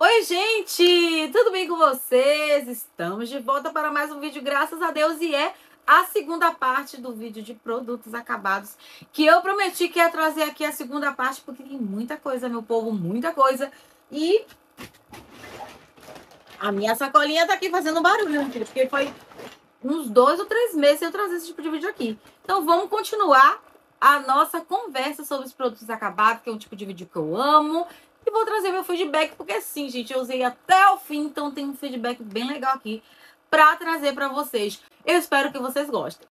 Oi, gente! Tudo bem com vocês? Estamos de volta para mais um vídeo, graças a Deus, e é a segunda parte do vídeo de produtos acabados, que eu prometi que ia trazer aqui a segunda parte, porque tem muita coisa, meu povo, muita coisa. E a minha sacolinha tá aqui fazendo barulho, né, porque foi uns dois ou três meses eu trazer esse tipo de vídeo aqui. Então vamos continuar a nossa conversa sobre os produtos acabados, que é um tipo de vídeo que eu amo, e vou trazer meu feedback, porque sim, gente, eu usei até o fim, então tem um feedback bem legal aqui para trazer para vocês. Eu espero que vocês gostem.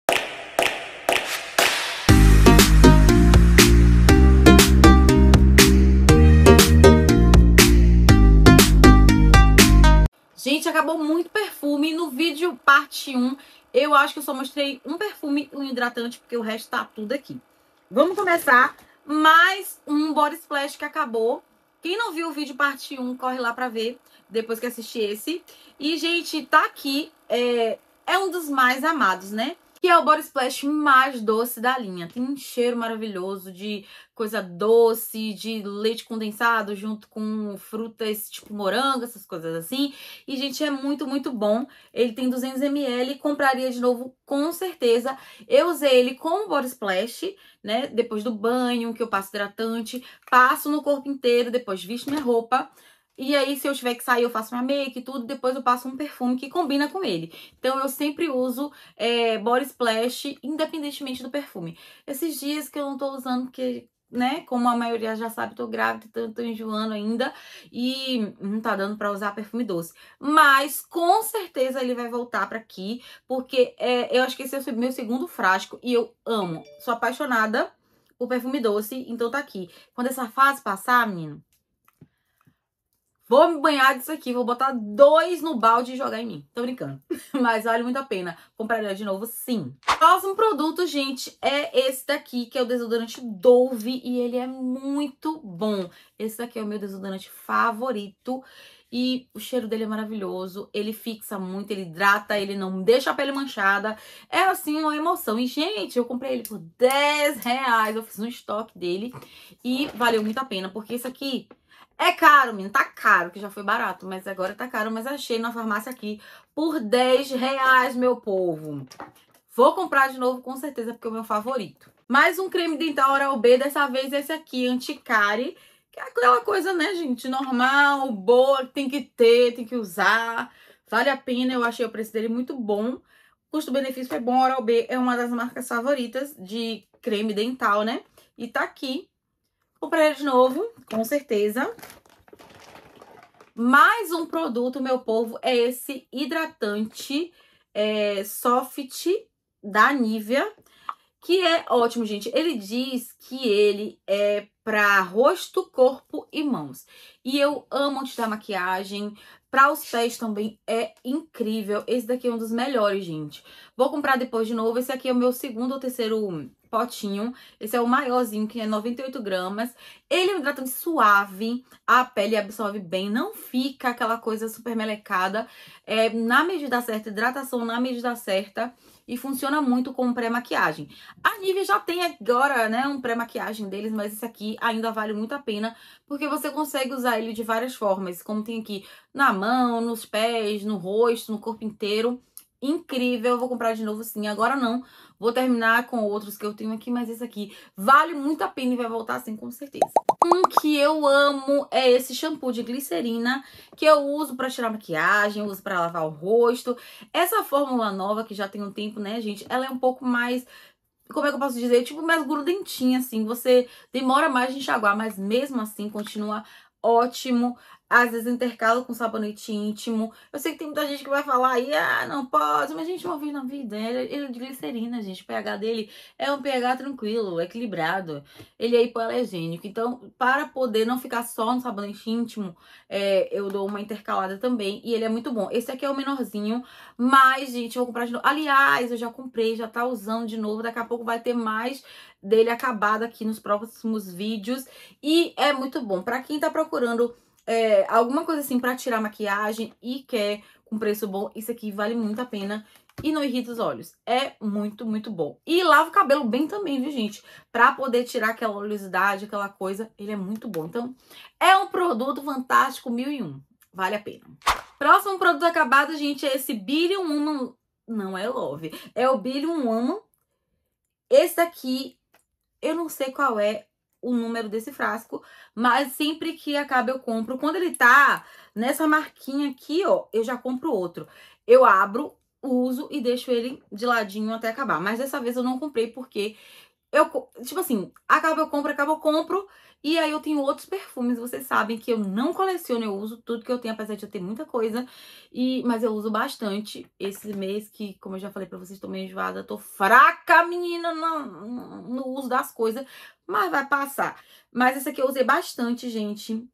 Gente, acabou muito perfume. No vídeo parte 1, eu acho que eu só mostrei um perfume e um hidratante, porque o resto tá tudo aqui. Vamos começar mais um body splash que acabou. Quem não viu o vídeo parte 1, corre lá para ver, depois que assistir esse. E, gente, tá aqui. É, é um dos mais amados, né? que é o Body Splash mais doce da linha. Tem um cheiro maravilhoso de coisa doce, de leite condensado junto com frutas tipo morango, essas coisas assim. E, gente, é muito, muito bom. Ele tem 200ml, compraria de novo com certeza. Eu usei ele com o Body Splash, né? Depois do banho, que eu passo hidratante, passo no corpo inteiro, depois visto minha roupa e aí, se eu tiver que sair, eu faço minha make e tudo. Depois eu passo um perfume que combina com ele. Então, eu sempre uso é, Body Splash, independentemente do perfume. Esses dias que eu não tô usando, porque, né, como a maioria já sabe, tô grávida, tô, então tô enjoando ainda. E não tá dando pra usar perfume doce. Mas, com certeza, ele vai voltar pra aqui. Porque é, eu acho que esse é o meu segundo frasco. E eu amo. Sou apaixonada por perfume doce. Então, tá aqui. Quando essa fase passar, menino Vou me banhar disso aqui, vou botar dois no balde e jogar em mim. Tô brincando. Mas vale muito a pena. Compraria de novo, sim. Próximo produto, gente, é esse daqui, que é o desodorante Dove. E ele é muito bom. Esse daqui é o meu desodorante favorito. E o cheiro dele é maravilhoso. Ele fixa muito, ele hidrata, ele não deixa a pele manchada. É, assim, uma emoção. E, gente, eu comprei ele por 10 reais. Eu fiz um estoque dele. E valeu muito a pena, porque esse aqui... É caro, menino, tá caro, que já foi barato, mas agora tá caro. Mas achei na farmácia aqui por 10 reais, meu povo. Vou comprar de novo com certeza, porque é o meu favorito. Mais um creme dental Oral B, dessa vez esse aqui, Anticare. Que é aquela coisa, né, gente, normal, boa, que tem que ter, tem que usar. Vale a pena, eu achei o preço dele muito bom. Custo-benefício é bom, Oral B é uma das marcas favoritas de creme dental, né? E tá aqui o de novo, com certeza. Mais um produto, meu povo, é esse hidratante é, soft da Nivea, que é ótimo, gente. Ele diz que ele é para rosto, corpo e mãos. E eu amo antes da maquiagem. Para os pés também é incrível. Esse daqui é um dos melhores, gente. Vou comprar depois de novo. Esse aqui é o meu segundo ou terceiro potinho. Esse é o maiorzinho, que é 98 gramas. Ele é um hidratante suave, a pele absorve bem, não fica aquela coisa super melecada. É na medida certa, hidratação na medida certa e funciona muito com pré-maquiagem. A Nivea já tem agora, né, um pré-maquiagem deles, mas esse aqui ainda vale muito a pena, porque você consegue usar ele de várias formas, como tem aqui na mão, nos pés, no rosto, no corpo inteiro incrível. Eu vou comprar de novo sim, agora não. Vou terminar com outros que eu tenho aqui, mas esse aqui vale muito a pena e vai voltar assim com certeza. Um que eu amo é esse shampoo de glicerina, que eu uso para tirar maquiagem, uso para lavar o rosto. Essa fórmula nova, que já tem um tempo, né, gente, ela é um pouco mais como é que eu posso dizer? Tipo, mais grudentinha, assim. Você demora mais de enxaguar, mas mesmo assim continua ótimo às vezes intercalo com sabonete íntimo. Eu sei que tem muita gente que vai falar aí, ah, não pode, mas a gente, vai ouvir na vida, ele é de glicerina, gente. O pH dele é um pH tranquilo, equilibrado. Ele é hipoalergênico. Então, para poder não ficar só no sabonete íntimo, é, eu dou uma intercalada também. E ele é muito bom. Esse aqui é o menorzinho, mas, gente, vou comprar de novo. Aliás, eu já comprei, já tá usando de novo. Daqui a pouco vai ter mais dele acabado aqui nos próximos vídeos. E é muito bom. Para quem tá procurando é, alguma coisa assim para tirar maquiagem e quer com preço bom, isso aqui vale muito a pena e não irrita os olhos. É muito, muito bom. E lava o cabelo bem também, viu, gente? Pra poder tirar aquela oleosidade, aquela coisa, ele é muito bom. Então, é um produto fantástico, mil e um. Vale a pena. Próximo produto acabado, gente, é esse Billion Woman... Não é Love, é o Billion Woman. Esse daqui, eu não sei qual é o número desse frasco, mas sempre que acaba eu compro. Quando ele tá nessa marquinha aqui, ó, eu já compro outro. Eu abro, uso e deixo ele de ladinho até acabar. Mas dessa vez eu não comprei porque eu, tipo assim, acaba eu compro, acaba eu compro e aí eu tenho outros perfumes, vocês sabem que eu não coleciono, eu uso tudo que eu tenho, apesar de eu ter muita coisa, e mas eu uso bastante esse mês que, como eu já falei para vocês, tô meio enjoada, tô fraca, menina, no, no uso das coisas, mas vai passar. Mas esse aqui eu usei bastante, gente,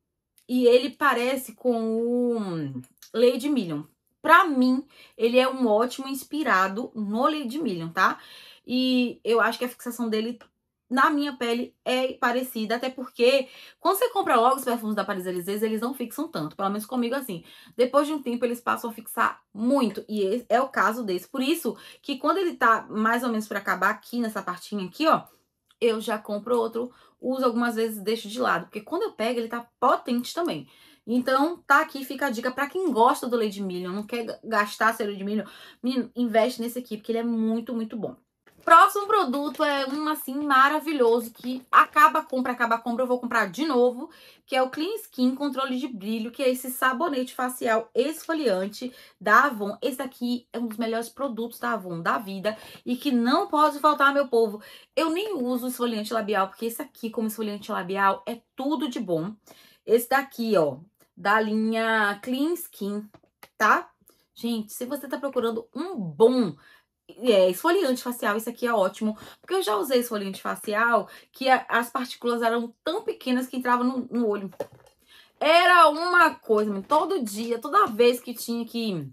e ele parece com o Lady Million. Pra mim, ele é um ótimo inspirado no Lady Million, tá? E eu acho que a fixação dele na minha pele é parecida, até porque quando você compra logo os perfumes da Paris Elysées, eles não fixam tanto, pelo menos comigo assim. Depois de um tempo eles passam a fixar muito, e é o caso desse. Por isso que quando ele tá mais ou menos para acabar aqui nessa partinha aqui, ó, eu já compro outro, uso algumas vezes, deixo de lado, porque quando eu pego ele tá potente também. Então, tá aqui, fica a dica para quem gosta do leite de milho, não quer gastar cera de milho, menino, investe nesse aqui, porque ele é muito, muito bom. Próximo produto é um assim maravilhoso que acaba a compra, acaba a compra, eu vou comprar de novo, que é o Clean Skin Controle de Brilho, que é esse sabonete facial esfoliante da Avon. Esse daqui é um dos melhores produtos da Avon da vida e que não pode faltar, meu povo. Eu nem uso esfoliante labial, porque esse aqui, como esfoliante labial, é tudo de bom. Esse daqui, ó, da linha Clean Skin, tá? Gente, se você tá procurando um bom é, esfoliante facial, isso aqui é ótimo, porque eu já usei esfoliante facial que a, as partículas eram tão pequenas que entravam no, no olho. Era uma coisa, todo dia, toda vez que tinha que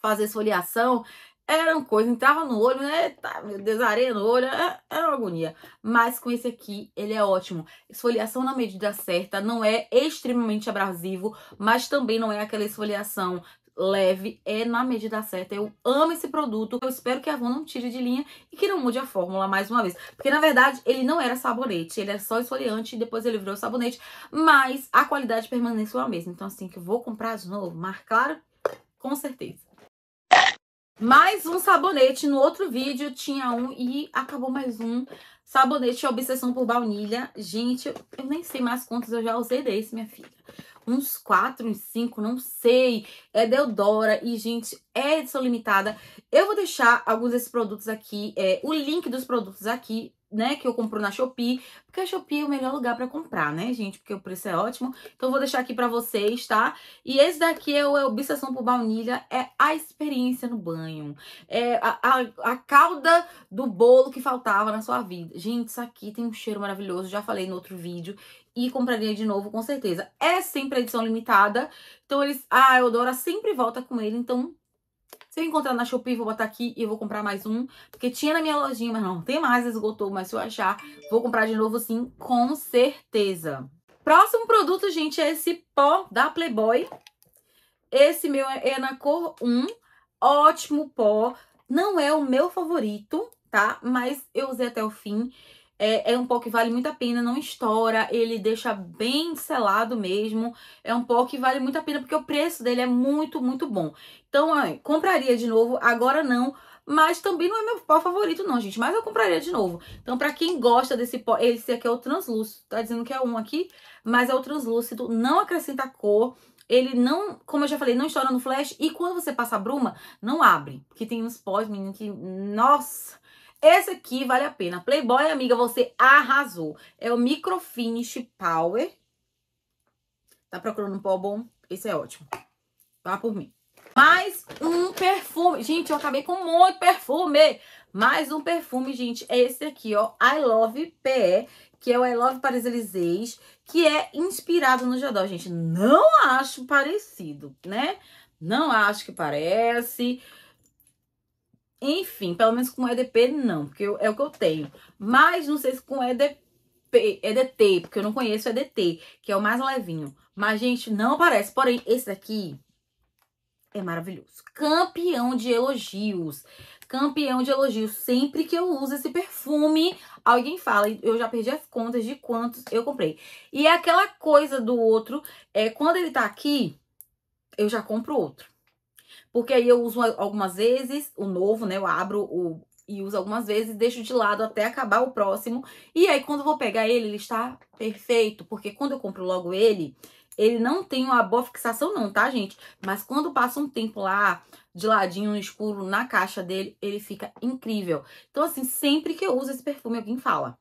fazer esfoliação, era uma coisa, entrava no olho, né? Tá, meu Deus, areia no olho, era é, é uma agonia. Mas com esse aqui, ele é ótimo. Esfoliação na medida certa, não é extremamente abrasivo, mas também não é aquela esfoliação leve, é na medida certa. Eu amo esse produto. Eu espero que a Avon não tire de linha e que não mude a fórmula mais uma vez. Porque, na verdade, ele não era sabonete. Ele era é só esfoliante e depois ele virou sabonete. Mas a qualidade permaneceu a mesma. Então, assim, que eu vou comprar de novo. Mar Claro, com certeza. Mais um sabonete. No outro vídeo tinha um e acabou mais um. Sabonete Obsessão por Baunilha. Gente, eu nem sei mais quantos eu já usei desse, minha filha uns quatro, uns cinco, não sei. É Deodora e, gente, é edição limitada. Eu vou deixar alguns desses produtos aqui, é, o link dos produtos aqui né, que eu compro na Shopee, porque a Shopee é o melhor lugar para comprar, né, gente? Porque o preço é ótimo. Então vou deixar aqui para vocês, tá? E esse daqui é, é o Obsessão por Baunilha, é a experiência no banho. É a, a, a calda do bolo que faltava na sua vida. Gente, isso aqui tem um cheiro maravilhoso, já falei no outro vídeo e compraria de novo, com certeza. É sempre edição limitada. Então, eles, a ah, Eudora sempre volta com ele. Então, se eu encontrar na Shopee, vou botar aqui e vou comprar mais um. Porque tinha na minha lojinha, mas não tem mais, esgotou. Mas se eu achar, vou comprar de novo sim, com certeza. Próximo produto, gente, é esse pó da Playboy. Esse meu é na cor 1. Ótimo pó. Não é o meu favorito, tá? Mas eu usei até o fim. É, é um pó que vale muito a pena, não estoura, ele deixa bem selado mesmo. É um pó que vale muito a pena porque o preço dele é muito, muito bom. Então, ai, compraria de novo, agora não, mas também não é meu pó favorito não, gente. Mas eu compraria de novo. Então, para quem gosta desse pó, esse aqui é o translúcido. Tá dizendo que é um aqui, mas é o translúcido. Não acrescenta cor. Ele não, como eu já falei, não estoura no flash. E quando você passa a bruma, não abre. Porque tem uns pós, menino, que... Nossa! Esse aqui vale a pena. Playboy, amiga, você arrasou. É o micro finish Power. Tá procurando um pó bom? Esse é ótimo. Vá por mim. Mais um perfume. Gente, eu acabei com muito perfume. Mais um perfume, gente. É esse aqui, ó. I Love PE, que é o I Love Paris Elysées, que é inspirado no Jodó, gente. Não acho parecido, né? Não acho que parece. Enfim, pelo menos com EDP não, porque eu, é o que eu tenho. Mas não sei se com EDP, EDT, porque eu não conheço EDT, que é o mais levinho. Mas, gente, não aparece Porém, esse aqui é maravilhoso. Campeão de elogios. Campeão de elogios. Sempre que eu uso esse perfume, alguém fala. Eu já perdi as contas de quantos eu comprei. E é aquela coisa do outro, é quando ele tá aqui, eu já compro outro. Porque aí eu uso algumas vezes o novo, né? Eu abro o e uso algumas vezes, deixo de lado até acabar o próximo. E aí quando vou pegar ele, ele está perfeito, porque quando eu compro logo ele, ele não tem uma boa fixação não, tá, gente? Mas quando passa um tempo lá, de ladinho no escuro, na caixa dele, ele fica incrível. Então, assim, sempre que eu uso esse perfume, alguém fala.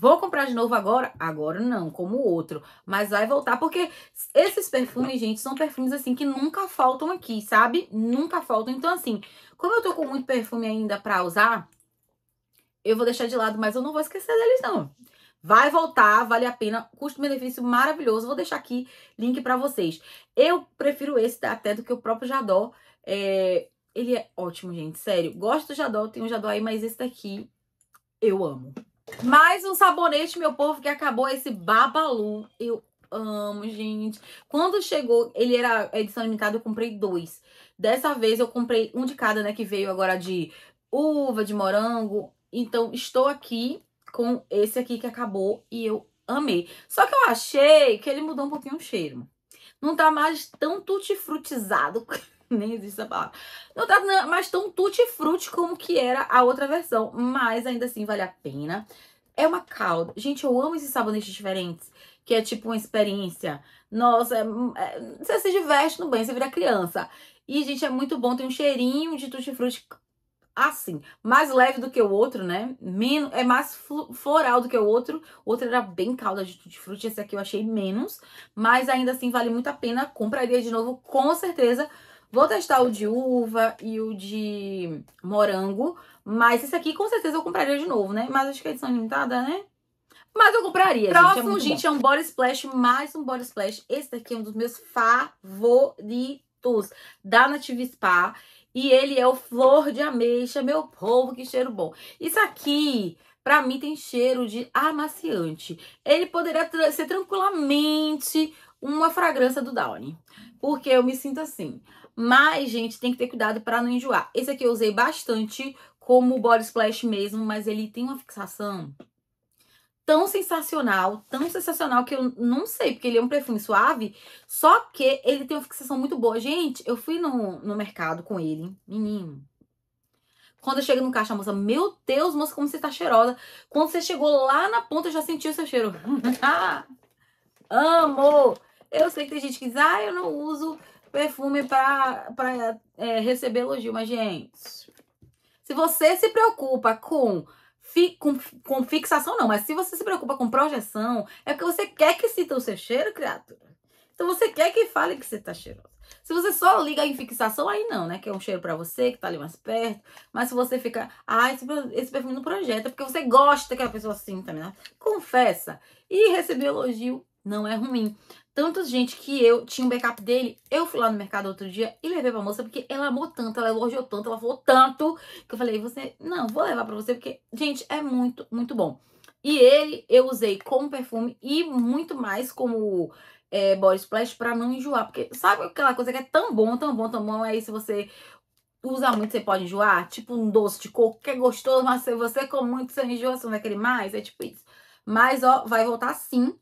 Vou comprar de novo agora? Agora não, como outro. Mas vai voltar, porque esses perfumes, gente, são perfumes, assim, que nunca faltam aqui, sabe? Nunca faltam. Então, assim, como eu tô com muito perfume ainda pra usar, eu vou deixar de lado, mas eu não vou esquecer deles, não. Vai voltar, vale a pena, custo-benefício maravilhoso. Vou deixar aqui link para vocês. Eu prefiro esse até do que o próprio Jadó. É... Ele é ótimo, gente, sério. Gosto do Jadó, tenho um Jadó aí, mas esse daqui eu amo. Mais um sabonete, meu povo, que acabou esse Babalu. Eu amo, gente. Quando chegou, ele era edição limitada, eu comprei dois. Dessa vez eu comprei um de cada, né, que veio agora de uva, de morango. Então, estou aqui com esse aqui que acabou e eu amei. Só que eu achei que ele mudou um pouquinho o cheiro. Não tá mais tão tutifrutizado. frutizado nem existe essa palavra. Não tá mais tão tutti-frutti como que era a outra versão, mas ainda assim vale a pena. É uma calda. Gente, eu amo esses sabonetes diferentes, que é tipo uma experiência. Nossa, é, é, você se diverte no banho, você vira criança. E, gente, é muito bom, tem um cheirinho de tutti-frutti assim, mais leve do que o outro, né? Menos, é mais floral do que o outro. O outro era bem calda de tutti-frutti, esse aqui eu achei menos, mas ainda assim vale muito a pena. Compraria de novo com certeza, Vou testar o de uva e o de morango, mas esse aqui com certeza eu compraria de novo, né? Mas acho que é edição limitada, né? Mas eu compraria, Próximo, gente, é, gente, é um body splash, mais um body splash. Esse daqui é um dos meus favoritos da Native Spa. E ele é o Flor de Ameixa, meu povo, que cheiro bom. Isso aqui para mim tem cheiro de amaciante. Ele poderia ser tranquilamente uma fragrância do Downy, porque eu me sinto assim. Mas, gente, tem que ter cuidado para não enjoar. Esse aqui eu usei bastante como body splash mesmo, mas ele tem uma fixação tão sensacional, tão sensacional que eu não sei, porque ele é um perfume suave, só que ele tem uma fixação muito boa. Gente, eu fui no, no mercado com ele, menino. Quando eu chego no caixa, a moça, meu Deus, moça, como você tá cheirosa. Quando você chegou lá na ponta, eu já senti o seu cheiro. Amor. Eu sei que tem gente que diz, ah, eu não uso perfume para é, receber elogio. Mas, gente, se você se preocupa com, fi, com, com fixação, não, mas se você se preocupa com projeção, é porque você quer que sinta o seu cheiro, criatura. Então você quer que fale que você tá cheiroso Se você só liga em fixação, aí não, né? Que é um cheiro para você, que tá ali mais perto. Mas se você fica, ah, esse, esse perfume não projeta, é porque você gosta que a pessoa sinta, né? Confessa. E receber elogio não é ruim tanta gente que eu tinha um backup dele, eu fui lá no mercado outro dia e levei pra moça porque ela amou tanto, ela elogiou tanto, ela falou tanto que eu falei, você, não, vou levar pra você porque, gente, é muito, muito bom. E ele eu usei como perfume e muito mais como é, body splash pra não enjoar. Porque sabe aquela coisa que é tão bom, tão bom, tão bom, aí se você usar muito você pode enjoar? Tipo um doce de coco que é gostoso, mas se você come muito você enjoa, você não vai querer mais, é tipo isso. Mas, ó, vai voltar sim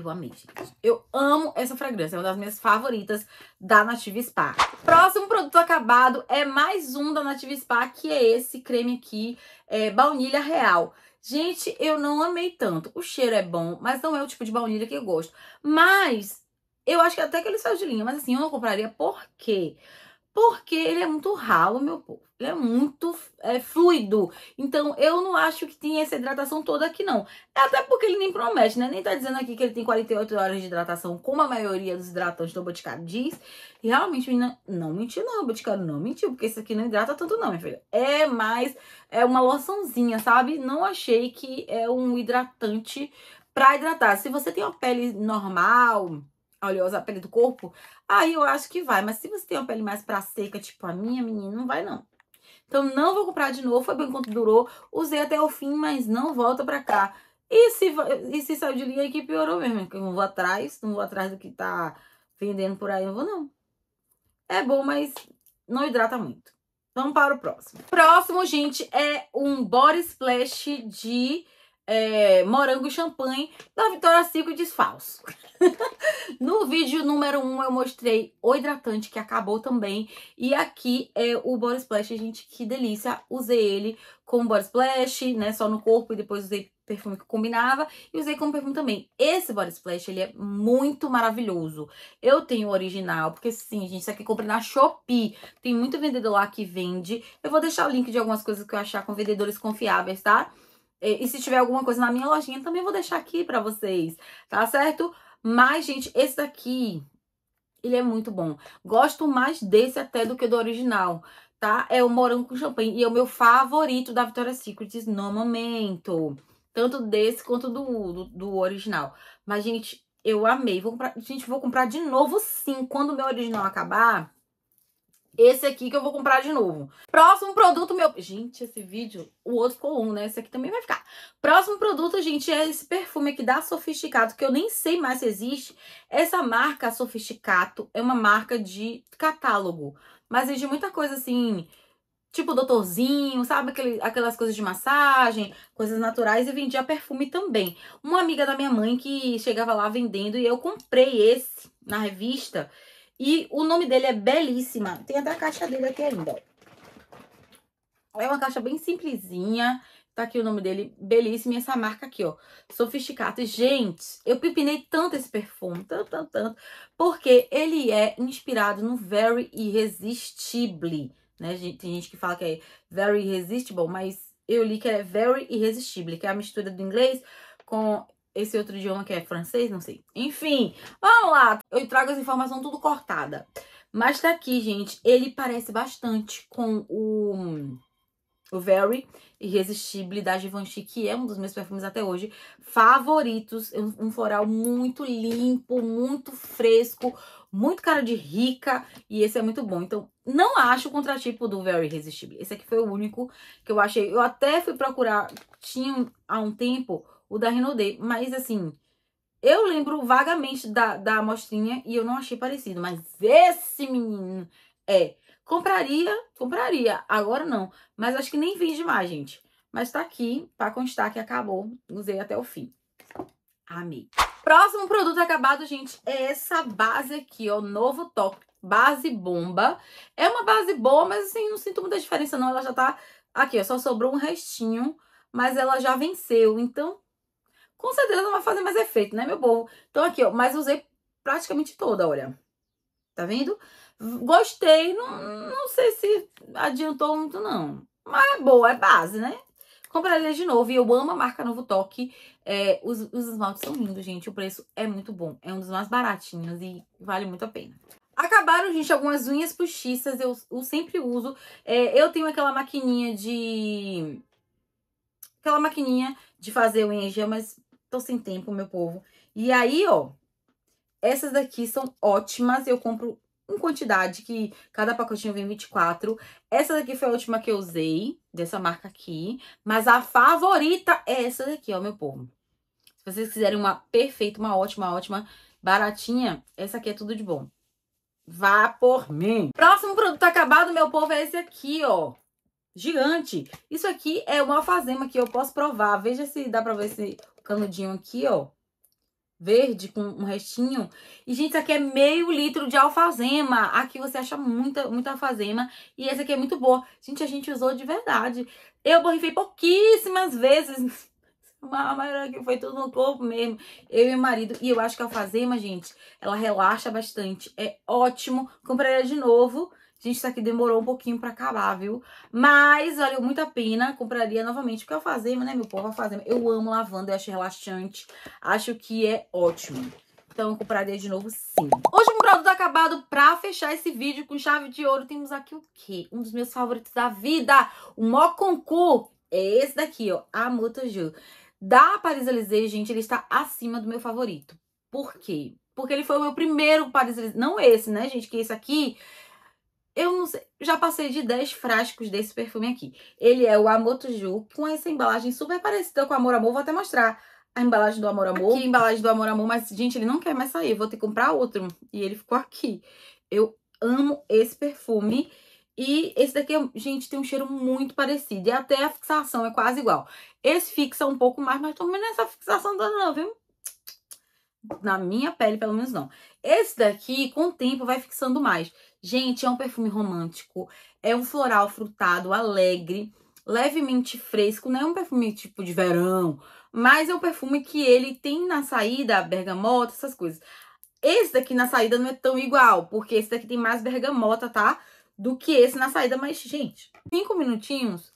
eu amei, gente. Eu amo essa fragrância. É uma das minhas favoritas da Native Spa. Próximo produto acabado é mais um da Native Spa, que é esse creme aqui, é, baunilha real. Gente, eu não amei tanto. O cheiro é bom, mas não é o tipo de baunilha que eu gosto. Mas eu acho que até que ele saiu de linha, mas assim, eu não compraria. Por quê? Porque ele é muito ralo, meu povo é muito é, fluido. Então, eu não acho que tem essa hidratação toda aqui, não. É até porque ele nem promete, né? Nem tá dizendo aqui que ele tem 48 horas de hidratação, como a maioria dos hidratantes do Boticário diz. E realmente, menina, não mentiu, não. O Boticário não mentiu, porque esse aqui não hidrata tanto, não, minha filha. É mais é uma loçãozinha, sabe? Não achei que é um hidratante pra hidratar. Se você tem uma pele normal, oleosa, a pele do corpo, aí eu acho que vai. Mas se você tem uma pele mais pra seca, tipo a minha, menina, não vai, não. Então não vou comprar de novo, foi bom enquanto durou, usei até o fim, mas não volta pra cá. E se, e se saiu de linha aqui piorou mesmo, né? eu não vou atrás, não vou atrás do que tá vendendo por aí, não vou não. É bom, mas não hidrata muito. Vamos para o próximo. Próximo, gente, é um body splash de é, morango e champanhe da Vitória Secret desfalso. no vídeo número 1 um, eu mostrei o hidratante que acabou também. E aqui é o Body Splash, gente, que delícia. Usei ele com Body Splash, né, só no corpo e depois usei perfume que combinava e usei como perfume também. Esse Body Splash, ele é muito maravilhoso. Eu tenho o original, porque sim, gente, isso aqui eu comprei na Shopee. Tem muito vendedor lá que vende. Eu vou deixar o link de algumas coisas que eu achar com vendedores confiáveis, tá? Tá? E se tiver alguma coisa na minha lojinha, também vou deixar aqui para vocês, tá certo? Mas, gente, esse daqui, ele é muito bom. Gosto mais desse até do que do original, tá? É o morango com champanhe e é o meu favorito da Victoria's Secret no momento. Tanto desse quanto do, do, do original. Mas, gente, eu amei. Vou comprar, gente, vou comprar de novo sim. Quando o meu original acabar, esse aqui que eu vou comprar de novo. Próximo produto meu... Gente, esse vídeo... O outro ficou um, né? Esse aqui também vai ficar. Próximo produto, gente, é esse perfume aqui da Sofisticado, que eu nem sei mais se existe. Essa marca Sofisticato é uma marca de catálogo. Mas vendia muita coisa, assim... Tipo doutorzinho, sabe? Aquele, aquelas coisas de massagem, coisas naturais. E vendia perfume também. Uma amiga da minha mãe que chegava lá vendendo e eu comprei esse na revista... E o nome dele é Belíssima. Tem até a caixa dele aqui ainda, ó. É uma caixa bem simplesinha. Tá aqui o nome dele, belíssimo. E essa marca aqui, ó, Sofisticado. Gente, eu pipinei tanto esse perfume, tanto, tanto, tanto, porque ele é inspirado no Very Irresistible, né? Tem gente que fala que é Very Irresistible, mas eu li que é Very Irresistible, que é a mistura do inglês com esse outro idioma que é francês, não sei. Enfim, vamos lá. Eu trago as informações tudo cortada. Mas tá aqui, gente, ele parece bastante com o o Very Irresistible da Givenchy, que é um dos meus perfumes até hoje favoritos. É um floral muito limpo, muito fresco, muito cara de rica. E esse é muito bom. Então, não acho o contratipo do Very Irresistible. Esse aqui foi o único que eu achei. Eu até fui procurar, tinha há um tempo o da Renaudet. Mas assim, eu lembro vagamente da, da amostrinha e eu não achei parecido. Mas esse menino é. Compraria, compraria. Agora não. Mas acho que nem vende mais, gente. Mas tá aqui pra constar que acabou. Usei até o fim. Amei. Próximo produto acabado, gente, é essa base aqui, ó. Novo top. Base bomba. É uma base boa, mas assim, não sinto muita diferença não. Ela já tá aqui, ó. Só sobrou um restinho, mas ela já venceu. Então, com certeza não vai fazer mais efeito, né, meu povo? Então aqui, ó, mas usei praticamente toda, olha. Tá vendo? Gostei, não, hum. não sei se adiantou muito, não. Mas é boa, é base, né? Compraria de novo e eu amo a marca Novo Toque. É, os, os esmaltes são lindos, gente. O preço é muito bom. É um dos mais baratinhos e vale muito a pena. Acabaram, gente, algumas unhas postiças. Eu, eu sempre uso. É, eu tenho aquela maquininha de... Aquela maquininha de fazer unha em gel, mas Tô sem tempo, meu povo. E aí, ó, essas daqui são ótimas. Eu compro em quantidade, que cada pacotinho vem 24. Essa daqui foi a última que eu usei, dessa marca aqui. Mas a favorita é essa daqui, ó, meu povo. Se vocês quiserem uma perfeita, uma ótima, ótima, baratinha, essa aqui é tudo de bom. Vá por mim! Próximo produto acabado, meu povo, é esse aqui, ó gigante. Isso aqui é uma alfazema que eu posso provar. Veja se dá pra ver esse canudinho aqui, ó. Verde com um restinho. E, gente, isso aqui é meio litro de alfazema. Aqui você acha muita, muita alfazema. E essa aqui é muito boa. Gente, a gente usou de verdade. Eu borrifei pouquíssimas vezes. mas que foi tudo no corpo mesmo. Eu e meu marido. E eu acho que a alfazema, gente, ela relaxa bastante. É ótimo. ela de novo. Gente, isso aqui demorou um pouquinho pra acabar, viu? Mas valeu muito a pena. Compraria novamente. Porque eu é fazer, né, meu povo? A fazer. Eu amo lavanda, eu acho relaxante. Acho que é ótimo. Então eu compraria de novo sim. Último produto tá acabado pra fechar esse vídeo com chave de ouro. Temos aqui o quê? Um dos meus favoritos da vida. O Moconcu. É esse daqui, ó. A Motoju. Da Paris Elysée, gente, ele está acima do meu favorito. Por quê? Porque ele foi o meu primeiro Paris Elysée. Não esse, né, gente? Que esse aqui eu não sei, já passei de 10 frascos desse perfume aqui. Ele é o Amotuju, com essa embalagem super parecida com o Amor Amor. Vou até mostrar a embalagem do Amor Amor. Aqui, a embalagem do Amor Amor, mas, gente, ele não quer mais sair. vou ter que comprar outro. E ele ficou aqui. Eu amo esse perfume. E esse daqui, gente, tem um cheiro muito parecido. E até a fixação é quase igual. Esse fixa um pouco mais, mas também não é essa fixação toda não, viu? na minha pele, pelo menos não. Esse daqui, com o tempo, vai fixando mais. Gente, é um perfume romântico, é um floral frutado, alegre, levemente fresco, não é um perfume tipo de verão, mas é um perfume que ele tem na saída bergamota, essas coisas. Esse daqui na saída não é tão igual, porque esse daqui tem mais bergamota, tá? Do que esse na saída, mas, gente, cinco minutinhos,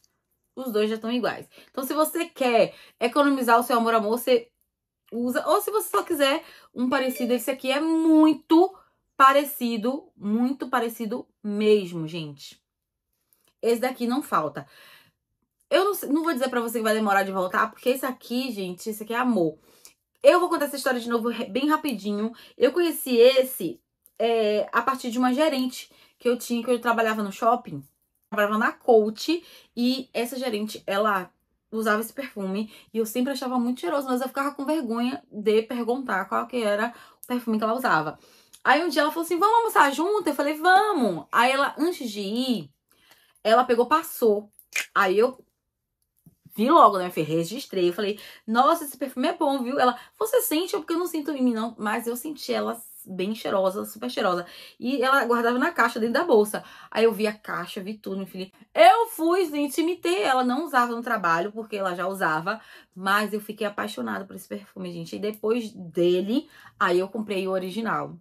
os dois já estão iguais. Então, se você quer economizar o seu amor-amor, você usa. Ou se você só quiser um parecido, esse aqui é muito parecido, muito parecido mesmo, gente. Esse daqui não falta. Eu não, não vou dizer para você que vai demorar de voltar, porque esse aqui, gente, esse aqui é amor. Eu vou contar essa história de novo bem rapidinho. Eu conheci esse é, a partir de uma gerente que eu tinha, que eu trabalhava no shopping. trabalhava na coach e essa gerente, ela usava esse perfume e eu sempre achava muito cheiroso, mas eu ficava com vergonha de perguntar qual que era o perfume que ela usava. Aí um dia ela falou assim: "Vamos almoçar junto?" Eu falei: "Vamos". Aí ela antes de ir, ela pegou, passou. Aí eu vi logo, né? Eu registrei, eu falei: "Nossa, esse perfume é bom, viu?" Ela: "Você sente?" Eu porque eu não sinto em mim não, mas eu senti ela bem cheirosa, super cheirosa. E ela guardava na caixa, dentro da bolsa. Aí eu vi a caixa, vi tudo, enfim. Eu fui, gente, imitei. Ela não usava no trabalho, porque ela já usava. Mas eu fiquei apaixonada por esse perfume, gente. E depois dele, aí eu comprei o original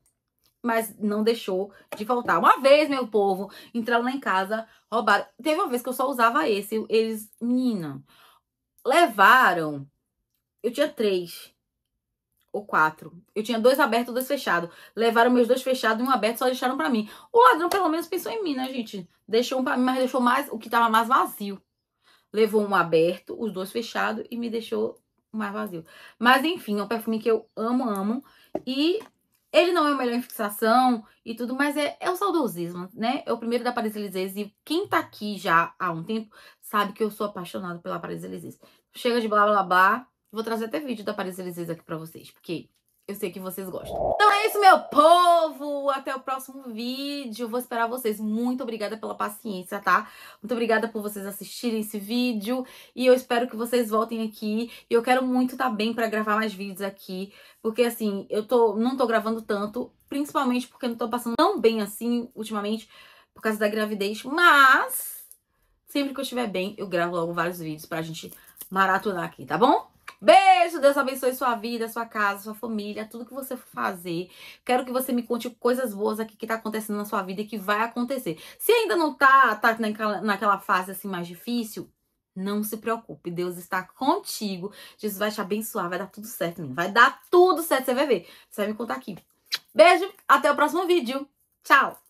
mas não deixou de faltar Uma vez, meu povo, entraram lá em casa, roubaram. Teve uma vez que eu só usava esse. Eles, menina, levaram. Eu tinha três ou quatro. Eu tinha dois abertos, dois fechados. Levaram meus dois fechados e um aberto só deixaram para mim. O ladrão pelo menos pensou em mim, né, gente? Deixou um pra mim, mas deixou mais o que tava mais vazio. Levou um aberto, os dois fechados e me deixou mais vazio. Mas enfim, é um perfume que eu amo, amo e ele não é o melhor em fixação e tudo, mas é, é o saudosismo, né? É o primeiro da Paris Elysées e quem tá aqui já há um tempo sabe que eu sou apaixonada pela Paris Elysées. Chega de blá blá blá, Vou trazer até vídeo da Paris Elisias aqui pra vocês, porque eu sei que vocês gostam. Então é isso, meu povo! Até o próximo vídeo. Vou esperar vocês. Muito obrigada pela paciência, tá? Muito obrigada por vocês assistirem esse vídeo. E eu espero que vocês voltem aqui. E eu quero muito estar tá bem pra gravar mais vídeos aqui. Porque, assim, eu tô, não tô gravando tanto. Principalmente porque não tô passando tão bem assim ultimamente. Por causa da gravidez. Mas... Sempre que eu estiver bem, eu gravo logo vários vídeos pra gente maratonar aqui, tá bom? Beijo, Deus abençoe sua vida, sua casa, sua família, tudo que você for fazer. Quero que você me conte coisas boas aqui que tá acontecendo na sua vida e que vai acontecer. Se ainda não tá, tá naquela, naquela fase assim mais difícil, não se preocupe, Deus está contigo. Jesus vai te abençoar, vai dar tudo certo, menino. Vai dar tudo certo, você vai ver. Você vai me contar aqui. Beijo, até o próximo vídeo. Tchau!